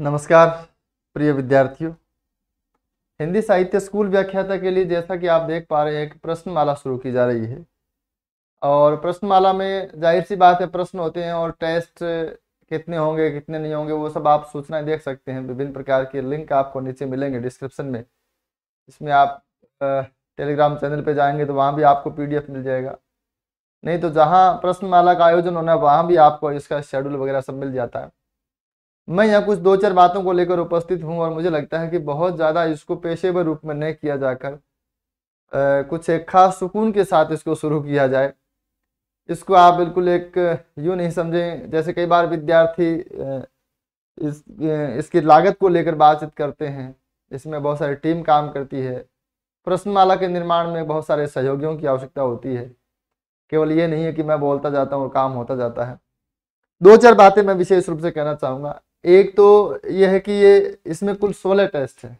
नमस्कार प्रिय विद्यार्थियों हिंदी साहित्य स्कूल व्याख्याता के लिए जैसा कि आप देख पा रहे हैं कि प्रश्नमाला शुरू की जा रही है और प्रश्नमाला में जाहिर सी बात है प्रश्न होते हैं और टेस्ट कितने होंगे कितने नहीं होंगे वो सब आप सूचनाएं देख सकते हैं विभिन्न प्रकार के लिंक आपको नीचे मिलेंगे डिस्क्रिप्शन में इसमें आप टेलीग्राम चैनल पर जाएंगे तो वहाँ भी आपको पी मिल जाएगा नहीं तो जहाँ प्रश्नमाला का आयोजन होना है वहाँ भी आपको इसका शेड्यूल वगैरह सब मिल जाता है मैं यहाँ कुछ दो चार बातों को लेकर उपस्थित हूँ और मुझे लगता है कि बहुत ज़्यादा इसको पेशेवर रूप में नहीं किया जाकर कुछ एक खास सुकून के साथ इसको शुरू किया जाए इसको आप बिल्कुल एक यूँ नहीं समझें जैसे कई बार विद्यार्थी इस इसकी लागत को लेकर बातचीत करते हैं इसमें बहुत सारी टीम काम करती है प्रश्नमाला के निर्माण में बहुत सारे सहयोगियों की आवश्यकता होती है केवल ये नहीं है कि मैं बोलता जाता हूँ और काम होता जाता है दो चार बातें मैं विशेष रूप से कहना चाहूँगा एक तो यह है कि ये इसमें कुल सोलह टेस्ट है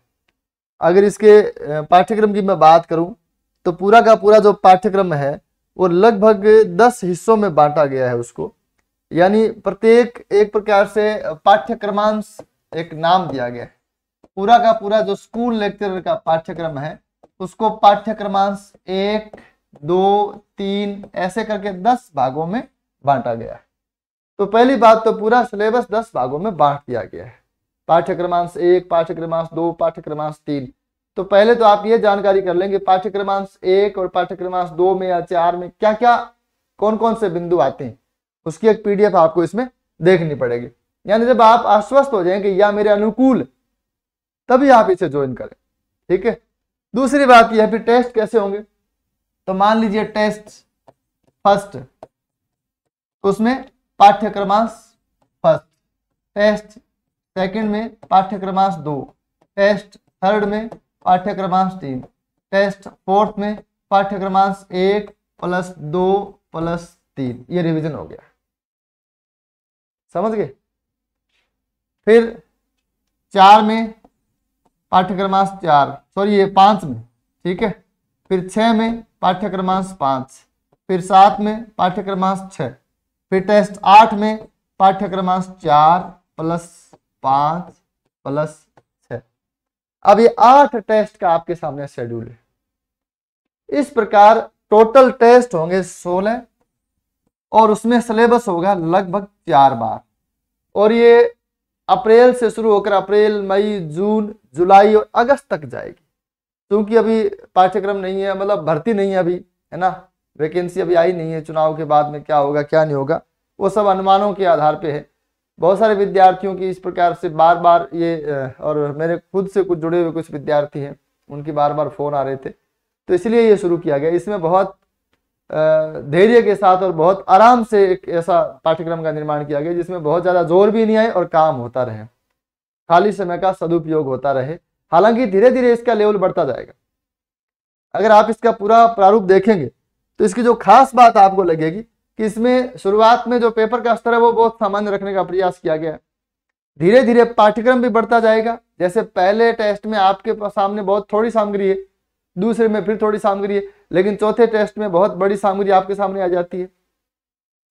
अगर इसके पाठ्यक्रम की मैं बात करूं तो पूरा का पूरा जो पाठ्यक्रम है वो लगभग दस हिस्सों में बांटा गया है उसको यानी प्रत्येक एक प्रकार से पाठ्यक्रमांश एक नाम दिया गया है पूरा का पूरा जो स्कूल लेक्चर का पाठ्यक्रम है उसको पाठ्यक्रमांश एक दो तीन ऐसे करके दस भागों में बांटा गया है तो पहली बात तो पूरा सिलेबस दस भागों में बांट दिया गया है पाठ्यक्रमांश एक पाठ्यक्रमांश दो पाठ्यक्रमांश तीन तो पहले तो आप ये जानकारी कर लेंगे पाठ्यक्रमांश एक और पाठ्यक्रमांश दो में या चार में क्या क्या कौन कौन से बिंदु आते हैं उसकी एक पीडीएफ आपको इसमें देखनी पड़ेगी यानी जब आप आश्वस्त हो जाएंगे या मेरे अनुकूल तभी आप इसे ज्वाइन करें ठीक है दूसरी बात यह फिर टेस्ट कैसे होंगे तो मान लीजिए टेस्ट फर्स्ट उसमें पाठ्यक्रमांश फर्स्ट टेस्ट सेकंड में पाठ्यक्रमांश दो टेस्ट थर्ड में पाठ्यक्रमांश तीन टेस्ट फोर्थ में पाठ्यक्रमांश एक प्लस दो प्लस तीन ये रिवीजन हो गया समझ गए फिर चार में पाठ्यक्रमांश चार सॉरी ये पांच में ठीक है फिर छह में पाठ्यक्रमांश पांच फिर सात में पाठ्यक्रमांश छः फिर टेस्ट आठ में पाठ्यक्रमांश चार प्लस पांच प्लस छ अब ये आठ टेस्ट का आपके सामने शेड्यूल है इस प्रकार टोटल टेस्ट होंगे सोलह और उसमें सिलेबस होगा लगभग चार बार और ये अप्रैल से शुरू होकर अप्रैल मई जून जुलाई और अगस्त तक जाएगी क्योंकि अभी पाठ्यक्रम नहीं है मतलब भर्ती नहीं है अभी है ना वैकेंसी अभी आई नहीं है चुनाव के बाद में क्या होगा क्या नहीं होगा वो सब अनुमानों के आधार पे है बहुत सारे विद्यार्थियों की इस प्रकार से बार बार ये और मेरे खुद से कुछ जुड़े हुए कुछ विद्यार्थी हैं उनकी बार बार फोन आ रहे थे तो इसलिए ये शुरू किया गया इसमें बहुत धैर्य के साथ और बहुत आराम से एक ऐसा पाठ्यक्रम का निर्माण किया गया जिसमें बहुत ज़्यादा जोर भी नहीं आए और काम होता रहे खाली समय का सदुपयोग होता रहे हालांकि धीरे धीरे इसका लेवल बढ़ता जाएगा अगर आप इसका पूरा प्रारूप देखेंगे तो इसकी जो खास बात आपको लगेगी कि इसमें शुरुआत में जो पेपर का स्तर है वो बहुत सामान्य रखने का प्रयास किया गया है धीरे धीरे पाठ्यक्रम भी बढ़ता जाएगा जैसे पहले टेस्ट में आपके सामने बहुत थोड़ी सामग्री है दूसरे में फिर थोड़ी सामग्री है लेकिन चौथे टेस्ट में बहुत बड़ी सामग्री आपके सामने आ जाती है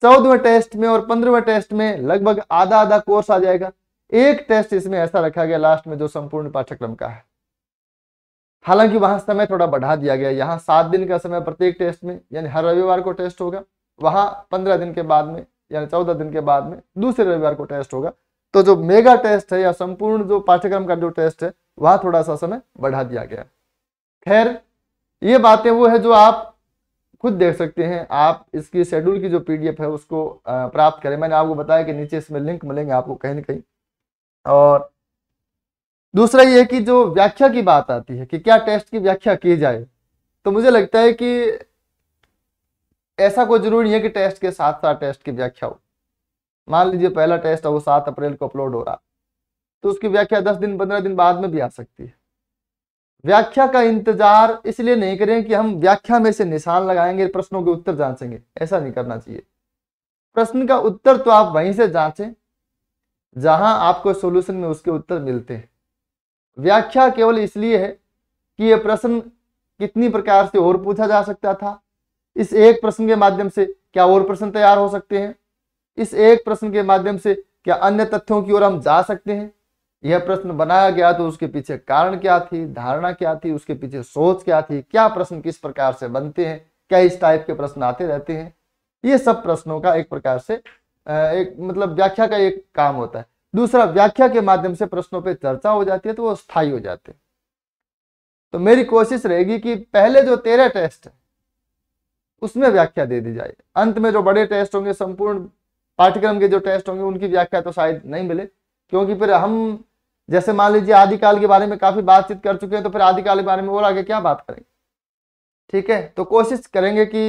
चौदहवें टेस्ट में और पंद्रहवें टेस्ट में लगभग आधा आधा कोर्स आ जाएगा एक टेस्ट इसमें ऐसा रखा गया लास्ट में जो संपूर्ण पाठ्यक्रम का है हालांकि वहां समय थोड़ा बढ़ा दिया गया यहाँ सात दिन का समय प्रत्येक टेस्ट में यानी हर रविवार को टेस्ट होगा वहां पंद्रह दिन के बाद में यानी चौदह दिन के बाद में दूसरे रविवार को टेस्ट होगा तो जो मेगा टेस्ट है या संपूर्ण जो पाठ्यक्रम का जो टेस्ट है वहां थोड़ा सा समय बढ़ा दिया गया खैर ये बातें वो है जो आप खुद देख सकते हैं आप इसकी शेड्यूल की जो पीडीएफ है उसको प्राप्त करें मैंने आपको बताया कि नीचे इसमें लिंक मिलेंगे आपको कहीं ना कहीं और दूसरा ये कि जो व्याख्या की बात आती है कि क्या टेस्ट की व्याख्या की जाए तो मुझे लगता है कि ऐसा कोई जरूरी है कि टेस्ट के साथ साथ टेस्ट की व्याख्या हो मान लीजिए पहला टेस्ट है वो सात अप्रैल को अपलोड हो रहा तो उसकी व्याख्या दस दिन पंद्रह दिन बाद में भी आ सकती है व्याख्या का इंतजार इसलिए नहीं करें कि हम व्याख्या में से निशान लगाएंगे प्रश्नों के उत्तर जांचेंगे ऐसा नहीं करना चाहिए प्रश्न का उत्तर तो आप वहीं से जांचें जहां आपको सॉल्यूशन में उसके उत्तर मिलते हैं व्याख्या केवल इसलिए है कि यह प्रश्न कितनी प्रकार से और पूछा जा सकता था इस एक प्रश्न के माध्यम से क्या और प्रश्न तैयार हो सकते हैं इस एक प्रश्न के माध्यम से क्या अन्य तथ्यों की ओर हम जा सकते हैं यह प्रश्न बनाया गया तो उसके पीछे कारण क्या थी धारणा क्या थी उसके पीछे सोच क्या थी क्या प्रश्न किस प्रकार से बनते हैं क्या इस टाइप के प्रश्न आते रहते हैं ये सब प्रश्नों का एक प्रकार से एक मतलब व्याख्या का एक काम होता है दूसरा व्याख्या के माध्यम से प्रश्नों पर चर्चा हो जाती है तो वो स्थायी हो जाते हैं तो मेरी कोशिश रहेगी कि पहले जो तेरह टेस्ट है उसमें व्याख्या दे दी जाए अंत में जो बड़े टेस्ट होंगे संपूर्ण पाठ्यक्रम के जो टेस्ट होंगे उनकी व्याख्या तो शायद नहीं मिले क्योंकि फिर हम जैसे मान लीजिए आदिकाल के बारे में काफी बातचीत कर चुके हैं तो फिर आदिकाल के बारे में और आगे क्या बात करेंगे ठीक है तो कोशिश करेंगे कि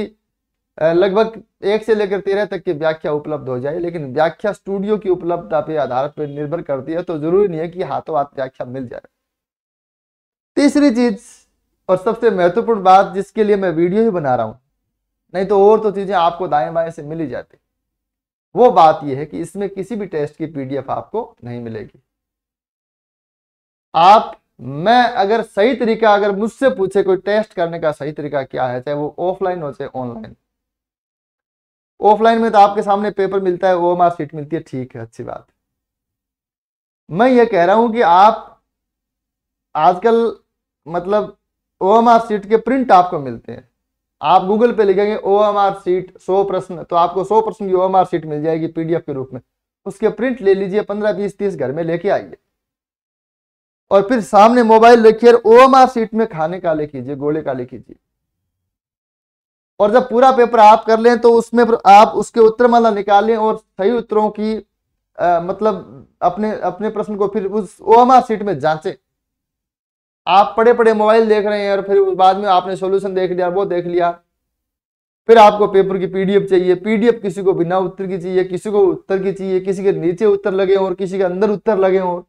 लगभग एक से लेकर तेरह तक की व्याख्या उपलब्ध हो जाए लेकिन व्याख्या स्टूडियो की उपलब्धता पे आधार पर निर्भर करती है तो जरूरी नहीं है कि हाथों हाथ व्याख्या मिल जाए तीसरी चीज और सबसे महत्वपूर्ण बात जिसके लिए मैं वीडियो ही बना रहा हूं नहीं तो और तो चीजें आपको दाएं बाएं से मिल ही जाती वो बात यह है कि इसमें किसी भी टेस्ट की पीडीएफ आपको नहीं मिलेगी आप मैं अगर सही तरीका अगर मुझसे पूछे कोई टेस्ट करने का सही तरीका क्या है चाहे वो ऑफलाइन हो चाहे ऑनलाइन ऑफलाइन में तो आपके सामने पेपर मिलता है वो मार्क्स सीट मिलती है ठीक है अच्छी बात मैं ये कह रहा हूं कि आप आजकल मतलब ओ एम आर सीट के प्रिंट आपको मिलते हैं आप गूगल पे लिखेंगे ओ एम आर सीट सौ प्रश्न तो आपको सौ प्रश्न की ओ एम आर सीट मिल जाएगी पीडीएफ के रूप में उसके प्रिंट ले लीजिए पंद्रह बीस तीस घर में लेके आइए और फिर सामने मोबाइल रखिए ओ एम आर सीट में खाने का ले कीजिए गोले का ले कीजिए और जब पूरा पेपर आप कर लें तो उसमें आप उसके उत्तर माला निकालें और सही उत्तरों की आ, मतलब अपने अपने प्रश्न को फिर उस ओमा सीट में जांचें आप पड़े पड़े मोबाइल देख रहे हैं और फिर उस बाद में आपने सोल्यूशन देख लिया वो देख लिया फिर आपको पेपर की पीडीएफ चाहिए पीडीएफ किसी को बिना उत्तर की चाहिए किसी को उत्तर की चाहिए किसी के नीचे उत्तर लगे और किसी के अंदर उत्तर लगे और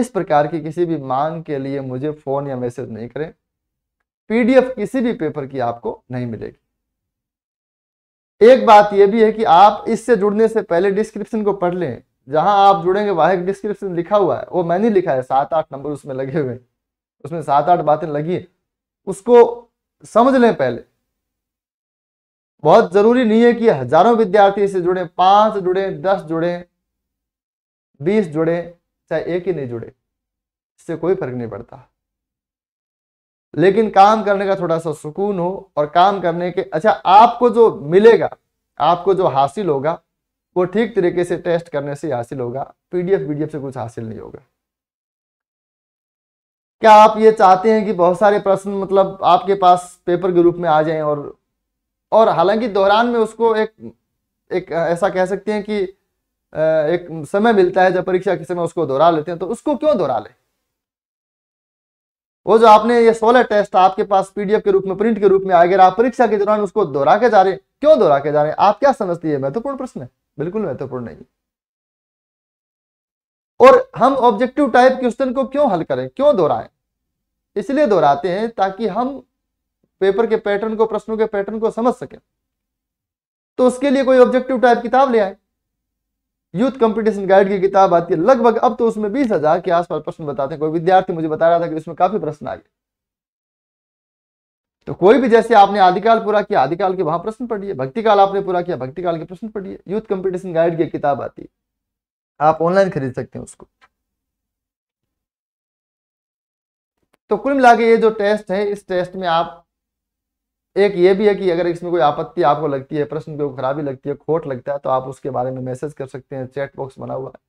इस प्रकार की किसी भी मांग के लिए मुझे फोन या मैसेज नहीं करें पीडीएफ किसी भी पेपर की आपको नहीं मिलेगी एक बात यह भी है कि आप इससे जुड़ने से पहले डिस्क्रिप्शन को पढ़ लें जहां आप जुड़ेंगे वहां एक डिस्क्रिप्शन लिखा हुआ है वो मैंने लिखा है सात आठ नंबर उसमें लगे हुए हैं उसमें सात आठ बातें लगी है उसको समझ लें पहले बहुत जरूरी नहीं है कि हजारों विद्यार्थी इससे जुड़े पांच जुड़े दस जुड़े बीस जुड़े चाहे एक ही नहीं जुड़े इससे कोई फर्क नहीं पड़ता लेकिन काम करने का थोड़ा सा सुकून हो और काम करने के अच्छा आपको जो मिलेगा आपको जो हासिल होगा वो ठीक तरीके से टेस्ट करने से हासिल होगा पीडीएफ वीडीएफ से कुछ हासिल नहीं होगा क्या आप ये चाहते हैं कि बहुत सारे प्रश्न मतलब आपके पास पेपर के रूप में आ जाएं और और हालांकि दौरान में उसको एक एक ऐसा कह सकते हैं कि एक समय मिलता है जब परीक्षा के समय उसको दोहरा लेते हैं तो उसको क्यों दोहरा लें वो जो आपने ये सोलह टेस्ट आपके पास पीडीएफ के रूप में प्रिंट के रूप में आएगा आप परीक्षा के दौरान उसको दोहरा के जा रहे हैं क्यों दोहरा के जा रहे हैं आप क्या समझती है महत्वपूर्ण प्रश्न है बिल्कुल महत्वपूर्ण नहीं और हम ऑब्जेक्टिव टाइप क्वेश्चन को क्यों हल करें क्यों दोहराएं इसलिए दोहराते हैं ताकि हम पेपर के पैटर्न को प्रश्नों के पैटर्न को समझ सके तो उसके लिए कोई ऑब्जेक्टिव टाइप किताब ले आए यूथ कंपटीशन गाइड की किताब आती है लगभग अब तो उसमें बीस हजार के आसपास प्रश्न बताते हैं कोई विद्यार्थी मुझे बता रहा था कि उसमें काफी प्रश्न आ गए तो कोई भी जैसे आपने आदिकाल पूरा किया आदिकाल के वहां प्रश्न पढ़िए भक्तिकाल आपने पूरा किया भक्तिकाल के प्रश्न पढ़िए यूथ कंपटीशन गाइड की किताब आती है आप ऑनलाइन खरीद सकते हैं उसको तो कुल मिला ये जो टेस्ट है इस टेस्ट में आप एक ये भी है कि अगर इसमें कोई आपत्ति आपको लगती है प्रश्न को खराबी लगती है खोट लगता है तो आप उसके बारे में मैसेज कर सकते हैं चैट बॉक्स बना हुआ है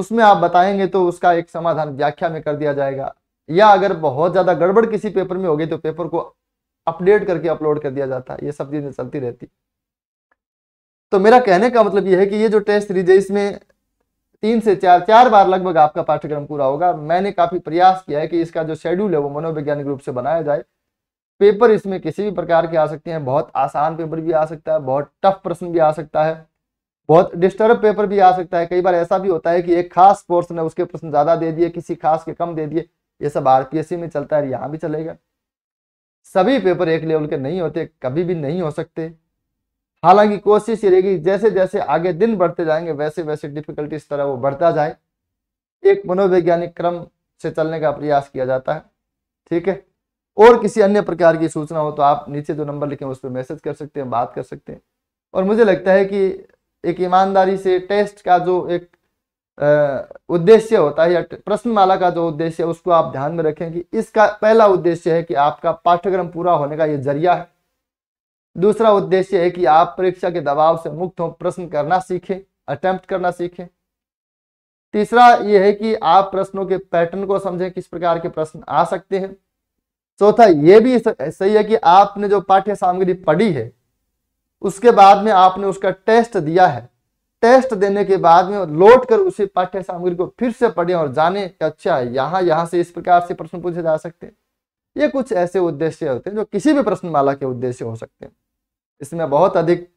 उसमें आप बताएंगे तो उसका एक समाधान व्याख्या में कर दिया जाएगा या अगर बहुत ज़्यादा गड़बड़ किसी पेपर में होगी तो पेपर को अपडेट करके अपलोड कर दिया जाता है ये सब चीज़ें चलती रहती तो मेरा कहने का मतलब यह है कि ये जो टेस्ट सीरीज है इसमें तीन से चार चार बार लगभग आपका पाठ्यक्रम पूरा होगा मैंने काफ़ी प्रयास किया है कि इसका जो शेड्यूल है वो मनोवैज्ञानिक रूप से बनाया जाए पेपर इसमें किसी भी प्रकार के आ सकते हैं बहुत आसान पेपर भी आ सकता है बहुत टफ प्रश्न भी आ सकता है बहुत डिस्टर्ब पेपर भी आ सकता है कई बार ऐसा भी होता है कि एक खास पोर्सन है उसके प्रश्न ज्यादा दे दिए किसी खास के कम दे दिए ये सब आरपीएससी में चलता है यहाँ भी चलेगा सभी पेपर एक लेवल के नहीं होते कभी भी नहीं हो सकते हालांकि कोशिश ये रहेगी जैसे जैसे आगे दिन बढ़ते जाएंगे वैसे वैसे डिफिकल्टी इस तरह वो बढ़ता जाए एक मनोवैज्ञानिक क्रम से चलने का प्रयास किया जाता है ठीक है और किसी अन्य प्रकार की सूचना हो तो आप नीचे जो नंबर लिखे उस पर मैसेज कर सकते हैं बात कर सकते हैं और मुझे लगता है कि एक ईमानदारी से टेस्ट का जो एक उद्देश्य होता है या प्रश्नमाला का जो उद्देश्य है उसको आप ध्यान में रखें कि इसका पहला उद्देश्य है कि आपका पाठ्यक्रम पूरा होने का ये जरिया है दूसरा उद्देश्य है कि आप परीक्षा के दबाव से मुक्त हो प्रश्न करना सीखें अटेम्प्ट करना सीखें तीसरा ये है कि आप प्रश्नों के पैटर्न को समझें किस प्रकार के प्रश्न आ सकते हैं चौथा ये भी सही है कि आपने जो पाठ्य सामग्री पढ़ी है उसके बाद में आपने उसका टेस्ट दिया है टेस्ट देने के बाद में लौट कर उसी पाठ्य सामग्री को फिर से पढ़े और जाने अच्छा है यहाँ यहाँ से इस प्रकार से प्रश्न पूछे जा सकते हैं ये कुछ ऐसे उद्देश्य होते हैं जो किसी भी प्रश्नमाला के उद्देश्य हो सकते हैं इसमें बहुत अधिक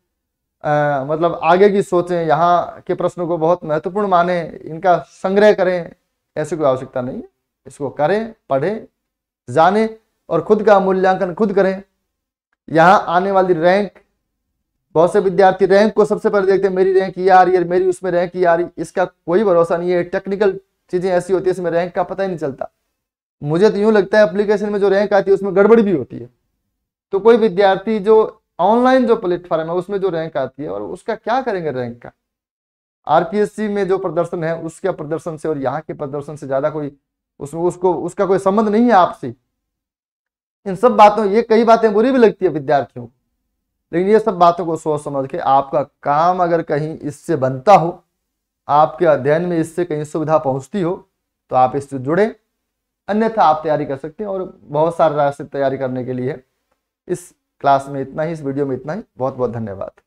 आ, मतलब आगे की सोचें यहाँ के प्रश्नों को बहुत महत्वपूर्ण माने इनका संग्रह करें ऐसी कोई आवश्यकता नहीं है इसको करें पढ़ें जाने और खुद का मूल्यांकन खुद करें यहाँ आने वाली रैंक बहुत से विद्यार्थी रैंक को सबसे पहले देखते हैं मेरी रैंक ये आ रही है मेरी उसमें रैंक ये आ रही इसका कोई भरोसा नहीं है टेक्निकल चीज़ें ऐसी होती है इसमें रैंक का पता ही नहीं चलता मुझे तो यूँ लगता है एप्लीकेशन में जो रैंक आती है उसमें गड़बड़ी भी होती है तो कोई विद्यार्थी जो ऑनलाइन जो प्लेटफॉर्म है उसमें जो रैंक आती है और उसका क्या करेंगे रैंक का आरपीएससी में जो प्रदर्शन है उसके प्रदर्शन से और यहाँ के प्रदर्शन से ज़्यादा कोई उसमें उसको उसका कोई संबंध नहीं है आपसी इन सब बातों ये कई बातें बुरी भी लगती है विद्यार्थियों को लेकिन ये सब बातों को सोच समझ के आपका काम अगर कहीं इससे बनता हो आपके अध्ययन में इससे कहीं सुविधा पहुंचती हो तो आप इससे जुड़े अन्यथा आप तैयारी कर सकते हैं और बहुत सारे रास्ते तैयारी करने के लिए इस क्लास में इतना ही इस वीडियो में इतना ही बहुत बहुत धन्यवाद